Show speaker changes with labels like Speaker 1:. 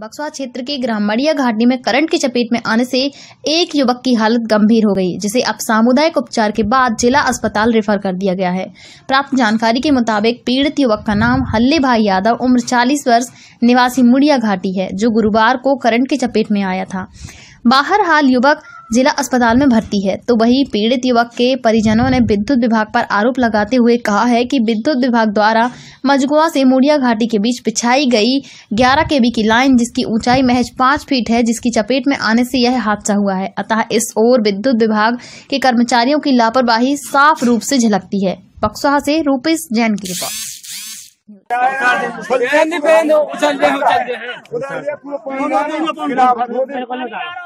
Speaker 1: बक्सवा क्षेत्र के ग्राम मड़िया घाटी में करंट की चपेट में आने से एक युवक की हालत गंभीर हो गई जिसे अब सामुदायिक उपचार के बाद जिला अस्पताल रेफर कर दिया गया है प्राप्त जानकारी के मुताबिक पीड़ित युवक का नाम हल्ले भाई यादव उम्र 40 वर्ष निवासी मुड़िया घाटी है जो गुरुवार को करंट की चपेट में आया था बाहर हाल युवक जिला अस्पताल में भर्ती है तो वही पीड़ित युवक के परिजनों ने विद्युत विभाग पर आरोप लगाते हुए कहा है कि विद्युत विभाग द्वारा मजगुआ से मुड़िया घाटी के बीच बिछाई गई 11 केबी की लाइन जिसकी ऊंचाई महज पाँच फीट है जिसकी चपेट में आने से यह हादसा हुआ है अतः इस ओर विद्युत विभाग के कर्मचारियों की लापरवाही साफ रूप से झलकती है बक्सुहा से रूपेश जैन की
Speaker 2: रिपोर्ट